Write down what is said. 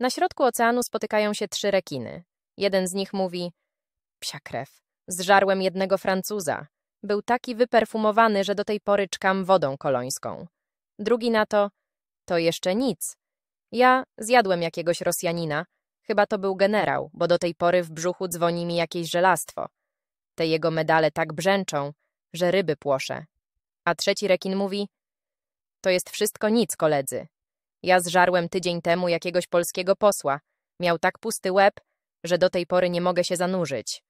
Na środku oceanu spotykają się trzy rekiny. Jeden z nich mówi: Psia krew, zżarłem jednego Francuza. Był taki wyperfumowany, że do tej pory czkam wodą kolońską. Drugi na to: To jeszcze nic. Ja zjadłem jakiegoś Rosjanina. Chyba to był generał, bo do tej pory w brzuchu dzwoni mi jakieś żelastwo. Te jego medale tak brzęczą, że ryby płoszę. A trzeci rekin mówi: To jest wszystko nic, koledzy. Ja zżarłem tydzień temu jakiegoś polskiego posła. Miał tak pusty łeb, że do tej pory nie mogę się zanurzyć.